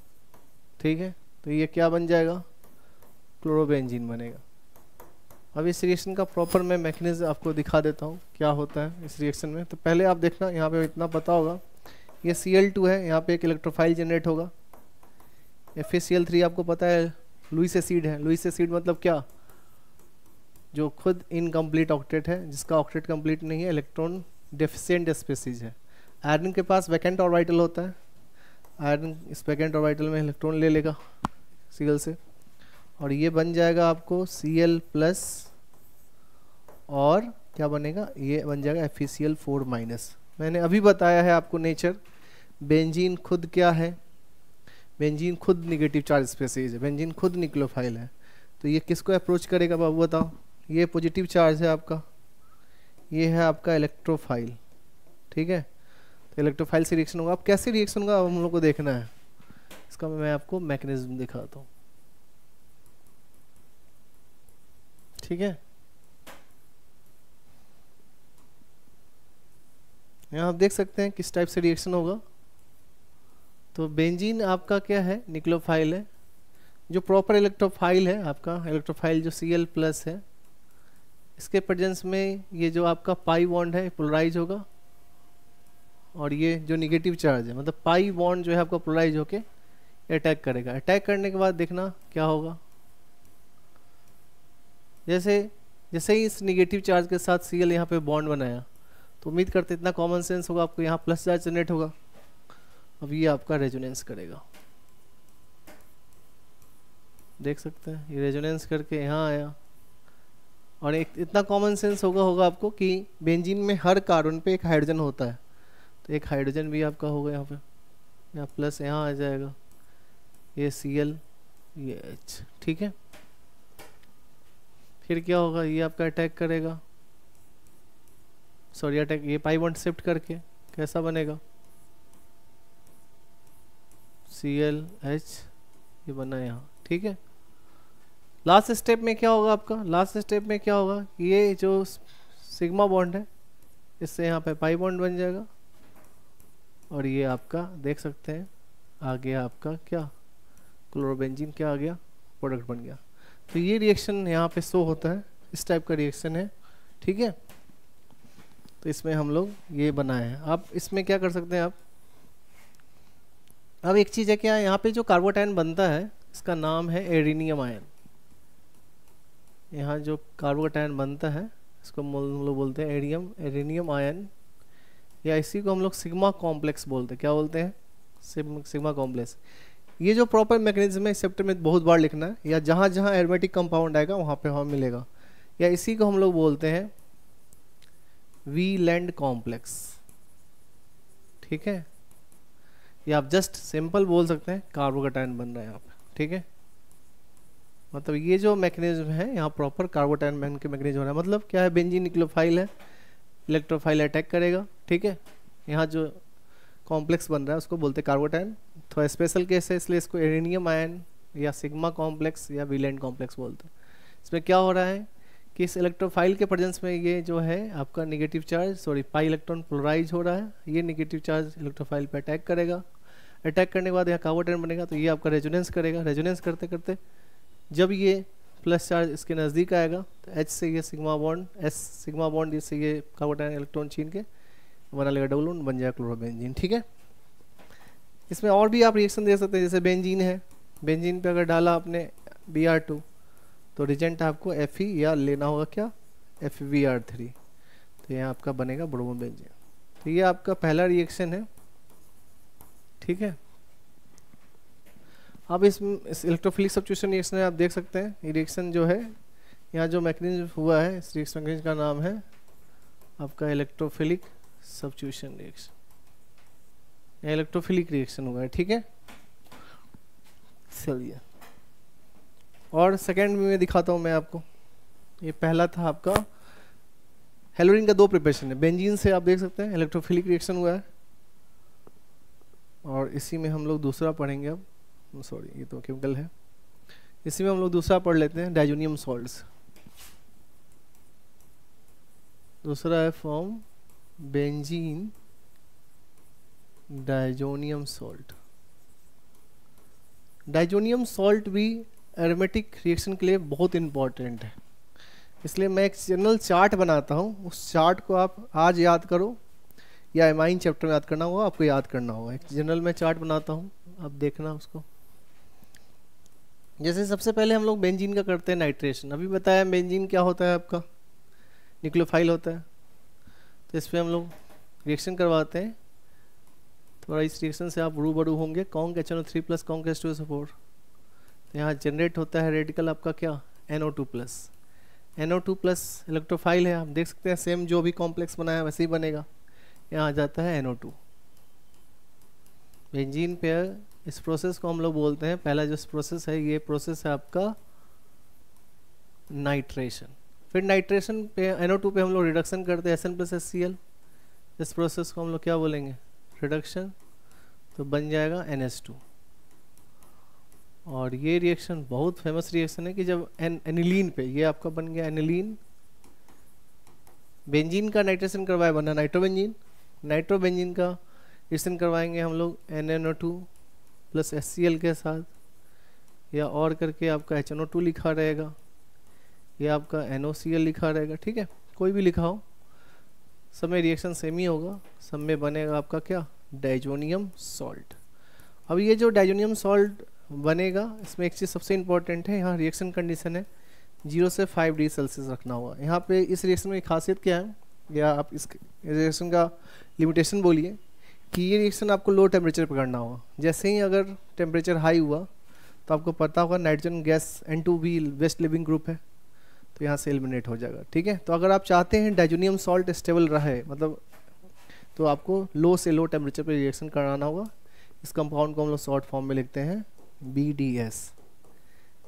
ठीक है तो ये क्या बन जाएगा क्लोरोबेंजीन बनेगा अब इस रिएक्शन का प्रॉपर मैं मैकेनिज्म आपको दिखा देता हूँ क्या होता है इस रिएक्शन में तो पहले आप देखना यहाँ पे इतना पता होगा ये सी एल टू है यहाँ पे एक इलेक्ट्रोफाइल जनरेट होगा F A C L three आपको पता है लुइस एसिड है लुइस एसिड मतलब क्या जो खुद इनकम्प्लीट ऑक्टेट है जिसका ऑक्टेट कंप्लीट नहीं है इलेक्ट्रॉन डेफिशिएंट स्पेसीज है आयरन के पास वैकेंट ऑर्बिटल होता है आयरन इस वैकेंट ऑर्बिटल में इलेक्ट्रॉन ले लेगा सी से और ये बन जाएगा आपको सी एल प्लस और क्या बनेगा ये बन जाएगा F E C L four minus मैंने अभी बताया है आपको नेचर बेंजीन खुद क्या है बेंजीन खुद निगेटिव चार्ज स्पेसीज है बेंजीन खुद निक्लोफाइल है तो ये किसको अप्रोच करेगा बाबू बताओ ये पॉजिटिव चार्ज है आपका ये है आपका इलेक्ट्रोफाइल ठीक है तो इलेक्ट्रोफाइल से रिएक्शन होगा अब कैसे रिएक्शन होगा अब हम लोग को देखना है इसका मैं आपको मैकेनिज्म दिखाता हूँ ठीक है यहाँ आप देख सकते हैं किस टाइप से रिएक्शन होगा तो बेंजीन आपका क्या है निक्लोफाइल है जो प्रॉपर इलेक्ट्रोफाइल है आपका इलेक्ट्रोफाइल जो सी प्लस है इसके प्रजेंस में ये जो आपका पाई बॉन्ड है पोलराइज होगा और ये जो निगेटिव चार्ज है मतलब पाई बॉन्ड जो है आपका पोलराइज होके अटैक करेगा अटैक करने के बाद देखना क्या होगा जैसे जैसे ही इस निगेटिव चार्ज के साथ सी एल यहाँ पे बॉन्ड बनाया तो उम्मीद करते इतना कॉमन सेंस होगा आपको यहाँ प्लस चार्ज जनरेट होगा अब ये आपका रेजोनेंस करेगा देख सकते हैं ये रेजोनेंस करके यहाँ आया और एक इतना कॉमन सेंस होगा होगा आपको कि बेंजीन में हर कार्बन पे एक हाइड्रोजन होता है तो एक हाइड्रोजन भी आपका होगा यहाँ पे यहाँ प्लस यहाँ आ जाएगा ये सी एल ये एच ठीक है फिर क्या होगा ये आपका अटैक करेगा सॉरी अटैक ये पाई शिफ्ट करके कैसा बनेगा सी एल एच ये बना यहाँ ठीक है लास्ट स्टेप में क्या होगा आपका लास्ट स्टेप में क्या होगा ये जो सिग्मा बॉन्ड है इससे यहाँ पे पाई बॉन्ड बन जाएगा और ये आपका देख सकते हैं आ गया आपका क्या क्लोरोबेंजीन क्या आ गया प्रोडक्ट बन गया तो ये रिएक्शन यहाँ पे शो होता है इस टाइप का रिएक्शन है ठीक है तो इसमें हम लोग ये बनाए हैं आप इसमें क्या कर सकते हैं आप अब एक चीज़ है क्या यहाँ पे जो कार्बोटाइन बनता है इसका नाम है एरिनियम आयन यहाँ जो कार्बोटाइन बनता है इसको हम लोग बोलते हैं एरियम एरिनियम आयन या इसी को हम लोग सिग्मा कॉम्प्लेक्स बोलते हैं क्या बोलते हैं सिग्मा, कॉम्प्लेक्स ये जो प्रॉपर मैकेनिज्म है चैप्टर में बहुत बार लिखना है या जहाँ जहाँ एरोमेटिक कंपाउंड आएगा वहाँ पे हमें मिलेगा या इसी को हम लोग बोलते हैं वी लैंड कॉम्प्लेक्स ठीक है या आप जस्ट सिंपल बोल सकते हैं कार्बोकटाइन बन रहा है यहाँ पे ठीक है मतलब ये जो मैकेनिज्म है यहाँ प्रॉपर कार्बोटाइन बहन के मैकेनिज्म हो रहा है मतलब क्या है बेंजी निक्लोफाइल है इलेक्ट्रोफाइल अटैक करेगा ठीक है यहाँ जो कॉम्प्लेक्स बन रहा है उसको बोलते हैं कार्बोटाइन थोड़ा स्पेशल केस है इसलिए इसको एरेनियम आयन या सिग्मा कॉम्प्लेक्स या विलेंड कॉम्प्लेक्स बोलते हैं इसमें क्या हो रहा है कि इस इलेक्ट्रोफाइल के प्रेजेंस में ये जो है आपका negative charge sorry pi electron polarise हो रहा है ये निगेटिव चार्ज इलेक्ट्रोफाइल पर अटैक करेगा अटैक करने के बाद यहाँ कावर टर्न बनेगा तो ये आपका रेजोनेंस करेगा रेजोनेंस करते करते जब ये प्लस चार्ज इसके नज़दीक आएगा तो एच से ये sigma bond S sigma bond इससे ये कावर टर्न इलेक्ट्रॉन छीन के बना लेगा डबल बन जाएगा क्लोरोबेंजीन ठीक है इसमें और भी आप रिएक्शन दे सकते हैं जैसे बेंजीन है बेंजीन पे अगर डाला आपने बी आर टू तो रिजेंट आपको एफ ई या लेना होगा क्या एफ वी आर थ्री तो यहाँ आपका बनेगा बेंजीन तो ये आपका पहला रिएक्शन है ठीक है अब इस, इस इलेक्ट्रोफिलिक सब्चुएशन रिएक्शन में आप देख सकते हैं ये रिएक्शन जो है यहाँ जो मैकेनिज्म हुआ है इस रिएक्शन मैकेनिज्म का नाम है आपका electrophilic substitution reaction electrophilic reaction हुआ है ठीक है चलिए और सेकेंड में दिखाता हूँ मैं आपको ये पहला था आपका हेलोरिन का दो प्रिपरेशन है बेंजीन से आप देख सकते हैं इलेक्ट्रोफिलिक रिएक्शन हुआ है और इसी में हम लोग दूसरा पढ़ेंगे अब सॉरी hmm, ये तो केमिकल है इसी में हम लोग दूसरा पढ़ लेते हैं डाइजोनियम सॉल्ट दूसरा है form benzene diazonium salt diazonium salt भी एरोमेटिक रिएक्शन के लिए बहुत इम्पॉर्टेंट है इसलिए मैं एक जनरल चार्ट बनाता हूँ उस चार्ट को आप आज याद करो या एम चैप्टर में याद करना होगा आपको याद करना होगा एक जनरल मैं चार्ट बनाता हूँ आप देखना उसको जैसे सबसे पहले हम लोग बेंजीन का करते हैं नाइट्रेशन अभी बताया बेंजीन क्या होता है आपका निक्लोफाइल होता है तो इस पर हम लोग रिएक्शन करवाते हैं थोड़ा तो इस रिएक्शन से आप रू बड़ू होंगे conc H N O three plus conc H two S four तो यहाँ जनरेट होता है रेडिकल आपका क्या N O two plus N O two plus electrophile है आप देख सकते हैं सेम जो भी कॉम्प्लेक्स बनाया वैसे ही बनेगा यहाँ आ जाता है NO2 बेंजीन पेयर इस प्रोसेस को हम लोग बोलते हैं पहला जो प्रोसेस है ये प्रोसेस है आपका नाइट्रेशन फिर नाइट्रेशन पे टू पे हम लोग रिडक्शन करते हैं एन प्लस एस इस प्रोसेस को हम लोग क्या बोलेंगे रिडक्शन तो बन जाएगा टू और ये रिएक्शन बहुत फेमस रिएक्शन है कि जब एन एनिलीन पे ये आपका बन गया एनिलीन बेंजीन का नाइट्रेशन करवाया बना नाइट्रोबेंजीन नाइट्रोबेंजिन का एडिशन करवाएंगे हम लोग N N O two plus S C L के साथ या और करके आपका एच एन ओ टू लिखा रहेगा या आपका एन ओ सी एल लिखा रहेगा ठीक है कोई भी लिखा हो सब में रिएक्शन सेम ही होगा सब में बनेगा आपका क्या डाइजोनियम सॉल्ट अब ये जो डाइजोनियम सॉल्ट बनेगा इसमें एक चीज़ सबसे इम्पॉर्टेंट है यहाँ रिएक्शन कंडीशन है जीरो से फाइव डिग्री सेल्सियस रखना होगा यहाँ पे इस रिएक्शन की खासियत क्या है या आप इस रिएक्शन का लिमिटेशन बोलिए कि ये रिएक्शन आपको लो टेम्परेचर पर करना होगा जैसे ही अगर टेम्परेचर हाई हुआ तो आपको पता होगा nitrogen gas N two be best leaving group है तो यहाँ से एलिमिनेट हो जाएगा ठीक है तो अगर आप चाहते हैं डाइजोनियम सॉल्ट स्टेबल रहे मतलब तो आपको लो से लो टेम्परेचर पर रिएक्शन कराना होगा इस कंपाउंड को हम लोग शॉर्ट फॉर्म में लिखते हैं B D S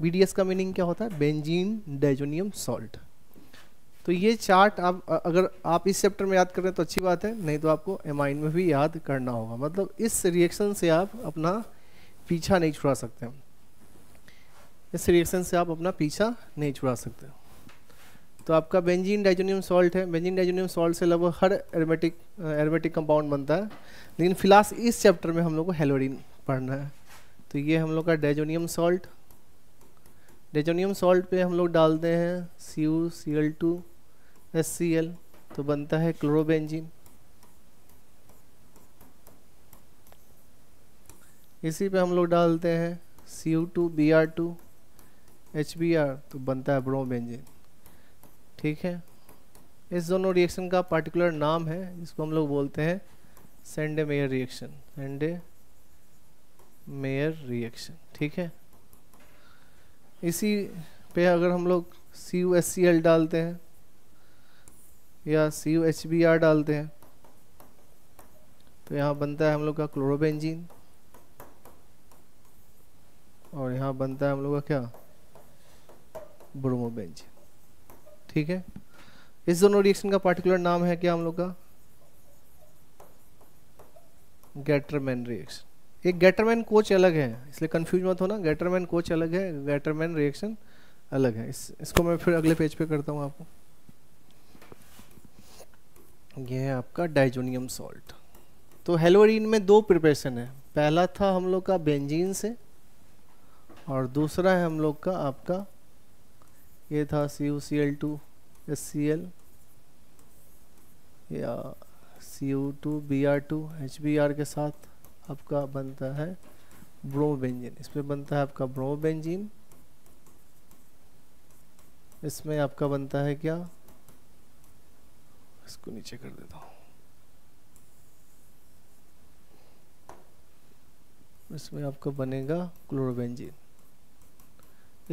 B D S का मीनिंग क्या होता है बेंजीन डाइजोनियम सॉल्ट तो ये चार्ट आप अगर आप इस चैप्टर में याद कर रहे हैं तो अच्छी बात है नहीं तो आपको एम में भी याद करना होगा मतलब इस रिएक्शन से आप अपना पीछा नहीं छुड़ा सकते इस रिएक्शन से आप अपना पीछा नहीं छुड़ा सकते तो आपका बेंजीन डाइजोनियम सॉल्ट है बेंजीन डाइजोनियम सॉल्ट से लगभग हर एरोमेटिक एरोमेटिक कंपाउंड बनता है लेकिन फिलहाल इस चैप्टर में हम लोग को हेलोडीन पढ़ना है तो ये हम लोग का डाइजोनियम सॉल्ट डेजोनियम सॉल्ट पे हम लोग डालते हैं C U C L two S C L तो बनता है क्लोरोबेंजीन इसी पे हम लोग डालते हैं C U two B R two H B R तो बनता है ब्रोबेंजीन ठीक है इस दोनों रिएक्शन का पार्टिकुलर नाम है जिसको हम लोग बोलते हैं Sandmeyer reaction Sandmeyer reaction ठीक है इसी पे अगर हम लोग C U S C L डालते हैं या C U H B R डालते हैं तो यहाँ बनता है हम लोग का क्लोरोबेंजीन और यहाँ बनता है हम लोग का क्या ब्रोमोबेंजीन ठीक है इस दोनों रिएक्शन का पार्टिकुलर नाम है क्या हम लोग का गैटरमैन रिएक्शन एक गैटरमैन कोच अलग है इसलिए कन्फ्यूज मत होना गैटरमैन कोच अलग है गैटरमैन रिएक्शन अलग है इस इसको मैं फिर अगले पेज पे करता हूँ आपको यह है आपका डाइजोनियम सॉल्ट तो हेलोरिन में दो प्रिपरेशन है पहला था हम लोग का बेंजीन से और दूसरा है हम लोग का आपका ये था C U C L two S C L या C U two B R two H B R के साथ आपका बनता है ब्रोबेंजीन इसमें बनता है आपका ब्रोबेंजीन इसमें आपका बनता है क्या इसको नीचे कर देता हूँ इसमें आपका बनेगा क्लोरोबेंजीन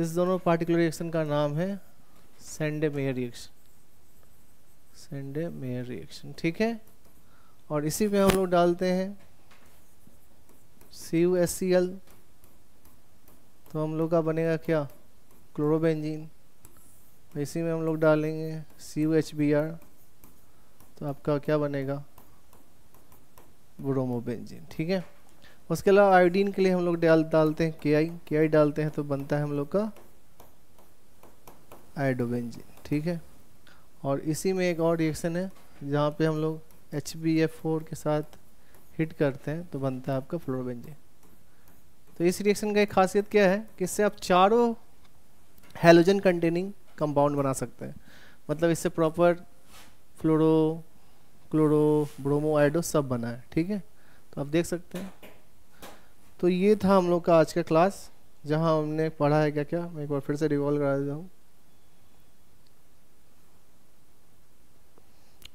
इस दोनों पार्टिकुलर रिएक्शन का नाम है Sandmeyer reaction Sandmeyer reaction ठीक है और इसी में हम लोग डालते हैं C U S C L तो हम लोग का बनेगा क्या क्लोरोबेंजीन इसी में हम लोग डालेंगे C U H B R तो आपका क्या बनेगा ब्रोमोबेंजीन ठीक है उसके अलावा आयोडीन के लिए हम लोग डाल डालते हैं के आई के आई डालते हैं तो बनता है हम लोग का आयोडोबेंजीन ठीक है और इसी में एक और रिएक्शन है जहाँ पे हम लोग एच बी एफ फोर के साथ हिट करते हैं तो बनता है आपका फ्लोरोबेंजिन तो इस रिएक्शन का एक खासियत क्या है कि इससे आप चारों हेलोजन कंटेनिंग कंपाउंड बना सकते हैं मतलब इससे proper fluoro chloro bromo iodo सब बना है ठीक है तो आप देख सकते हैं तो ये था हम लोग का आज का क्लास जहाँ हमने पढ़ा है क्या क्या मैं एक बार फिर से रिवॉल्व करा देता हूँ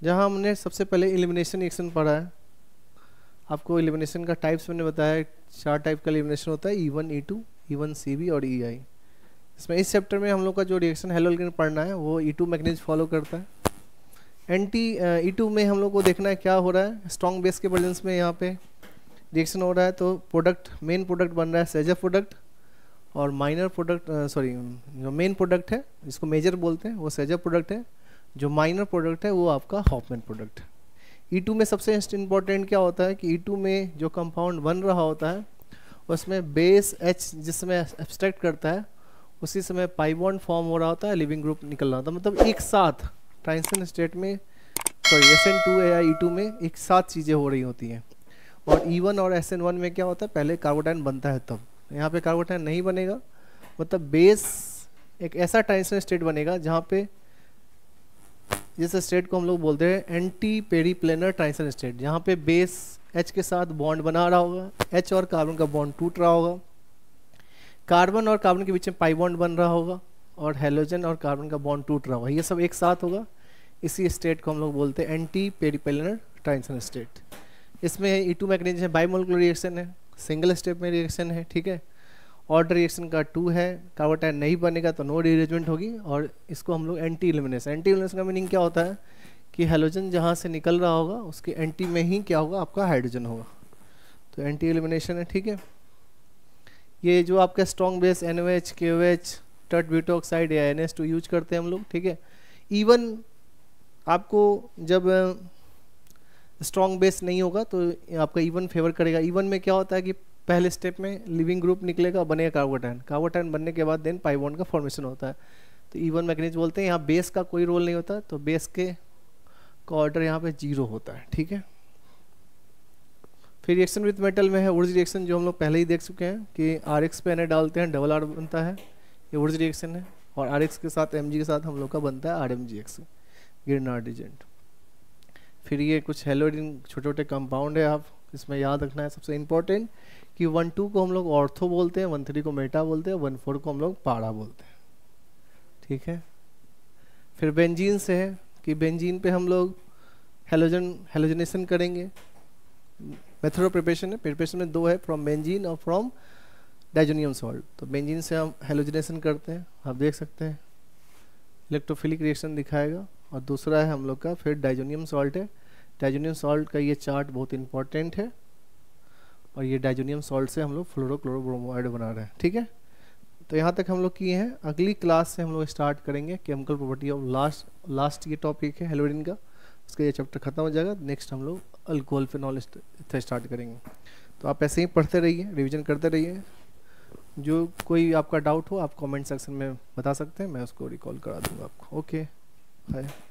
जहाँ हमने सबसे पहले एलिमिनेशन रिएक्शन पढ़ा है आपको एलिमिनेशन का टाइप्स मैंने बताया चार टाइप का एलिमिनेशन होता है E one E two E one C B और ई e आई इसमें इस चैप्टर में हम लोग का जो रिएक्शन हेलोलगिन पढ़ना है वो ई टू मैकेनिज्म फॉलो करता है एंटी ई टू में हम लोग को देखना है क्या हो रहा है स्ट्रॉन्ग बेस के बर्जेंस में यहाँ पे रिएक्शन हो रहा है तो प्रोडक्ट मेन प्रोडक्ट बन रहा है सेजर प्रोडक्ट और माइनर प्रोडक्ट सॉरी जो मेन प्रोडक्ट है जिसको मेजर बोलते हैं वो सेजर प्रोडक्ट है जो माइनर प्रोडक्ट है वो आपका हॉपमेन प्रोडक्ट है E2 में सबसे इम्पोर्टेंट क्या होता है कि E2 में जो कंपाउंड बन रहा होता है उसमें बेस H जिस समय एब्स्ट्रैक्ट करता है उसी समय पाइबॉन्ड फॉर्म हो रहा होता है लिविंग ग्रुप निकल रहा होता है मतलब एक साथ ट्रांसन स्टेट में सॉरी एस एन टू या ई टू में एक साथ चीज़ें हो रही होती हैं और ई e वन और एस एन वन में क्या होता है पहले कार्बोटाइन बनता है तब यहाँ पर कार्बोटाइन नहीं बनेगा मतलब बेस एक ऐसा ट्रांसन स्टेट बनेगा जहाँ पर जिस स्टेट को हम लोग बोलते हैं antiperiplanar transition state जहाँ पे बेस एच के साथ बॉन्ड बना रहा होगा एच और कार्बन का बॉन्ड टूट रहा होगा कार्बन और कार्बन के बीच में पाई बॉन्ड बन रहा होगा और हेलोजन और कार्बन का बॉन्ड टूट रहा होगा ये सब एक साथ होगा इसी स्टेट को हम लोग बोलते हैं एंटी पेरीपेलर ट्रांसन स्टेट इसमें ई टू मैकेनिज्म है बाईमोलकुलर रिएक्शन है सिंगल स्टेप में रिएक्शन है ठीक है ऑर्डर रिएक्शन का टू है कार्बोटाइन नहीं बनेगा तो नो डिरेजमेंट होगी और इसको हम लोग एंटी इलिमिनेशन एंटी इलिमिनेशन का मीनिंग क्या होता है कि हेलोजन जहाँ से निकल रहा होगा उसके एंटी में ही क्या होगा आपका हाइड्रोजन होगा तो एंटी एलिमिनेशन है ठीक है ये जो आपका strong base N O H K O H tert butoxide या एन एस टू यूज करते हैं हम लोग ठीक है इवन आपको जब स्ट्रॉन्ग बेस नहीं होगा तो आपका इवन फेवर करेगा इवन में क्या होता है कि पहले स्टेप में लिविंग ग्रुप निकलेगा बनेगा कार्बोटाइन कार्बोटाइन बनने के बाद देन पाइबोन का फॉर्मेशन होता है तो ईवन मैकेनिज बोलते हैं यहाँ बेस का कोई रोल नहीं होता तो बेस के का ऑर्डर यहाँ पे जीरो होता है ठीक है फिर रिएक्शन विथ मेटल में है ऊर्जा रिएक्शन जो हम लोग पहले ही देख चुके हैं कि आर एक्स पे एन डालते हैं डबल आर बनता है ये ऊर्जा रिएक्शन है और आर एक्स के साथ एम जी के साथ हम लोग का बनता है R M G X Grignard reagent फिर ये कुछ हेलोडिन छोटे छोटे कंपाउंड है आप इसमें याद रखना है सबसे इंपॉर्टेंट कि वन टू को हम लोग ऑर्थो बोलते हैं वन थ्री को मेटा बोलते हैं वन फोर को हम लोग पाड़ा बोलते हैं ठीक है फिर बेंजीन से है कि बेंजीन पे हम लोग हेलोजन हेलोजनेशन करेंगे मेथड ऑफ प्रिपरेशन है प्रिपरेशन में दो है फ्रॉम बेंजीन और फ्रॉम डाइजोनियम सॉल्ट तो बेंजीन से हम हेलोजनेशन करते हैं आप देख सकते हैं इलेक्ट्रोफिलिक रिएक्शन दिखाएगा और दूसरा है हम लोग का फिर डाइजोनियम सॉल्ट है डाइजोनियम सॉल्ट का ये चार्ट बहुत इंपॉर्टेंट है और ये डाइजोनियम सॉल्ट से हम लोग फ्लोरोक्लोरोब्रोमाइड बना रहे हैं ठीक है तो यहाँ तक हम लोग किए हैं अगली क्लास से हम लोग स्टार्ट करेंगे chemical property of last last ये टॉपिक है हेलोडिन का उसका ये चैप्टर खत्म हो जाएगा नेक्स्ट हम लोग अल्कोहल फिनॉल स्टार्ट करेंगे तो आप ऐसे ही पढ़ते रहिए रिविजन करते रहिए जो कोई आपका डाउट हो आप कॉमेंट सेक्शन में बता सकते हैं मैं उसको रिकॉल करा दूँगा आपको ओके okay.